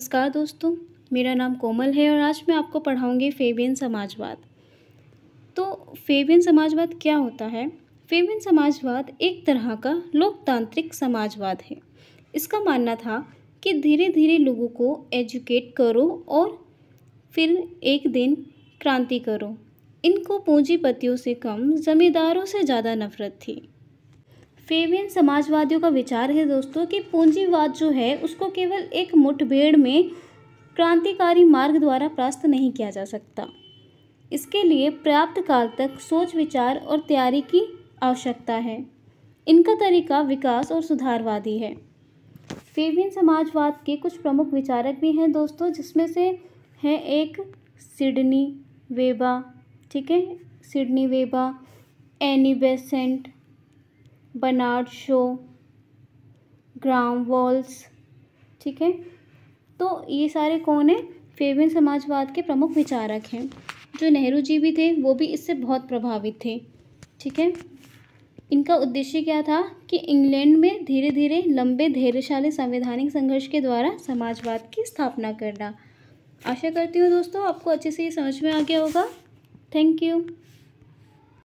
नमस्कार दोस्तों मेरा नाम कोमल है और आज मैं आपको पढ़ाऊँगी फेबियन समाजवाद तो फेबियन समाजवाद क्या होता है फेबियन समाजवाद एक तरह का लोकतांत्रिक समाजवाद है इसका मानना था कि धीरे धीरे लोगों को एजुकेट करो और फिर एक दिन क्रांति करो इनको पूंजीपतियों से कम ज़मींदारों से ज़्यादा नफरत थी फेवियन समाजवादियों का विचार है दोस्तों कि पूंजीवाद जो है उसको केवल एक मुठभेड़ में क्रांतिकारी मार्ग द्वारा परास्त नहीं किया जा सकता इसके लिए पर्याप्त काल तक सोच विचार और तैयारी की आवश्यकता है इनका तरीका विकास और सुधारवादी है फेवियन समाजवाद के कुछ प्रमुख विचारक भी हैं दोस्तों जिसमें से हैं एक सिडनी वेबा ठीक है Sidney Webb Annie Besant Bernard Shaw Graham Wallas ठीक है तो ये सारे कौन है फेवियन समाजवाद के प्रमुख विचारक हैं जो नेहरू जी भी थे वो भी इससे बहुत प्रभावित थे ठीक है इनका उद्देश्य क्या था कि इंग्लैंड में धीरे धीरे लंबे धैर्यशाली संवैधानिक संघर्ष के द्वारा समाजवाद की स्थापना करना आशा करती हूँ दोस्तों आपको अच्छे से ये समझ में आ गया होगा थैंक यू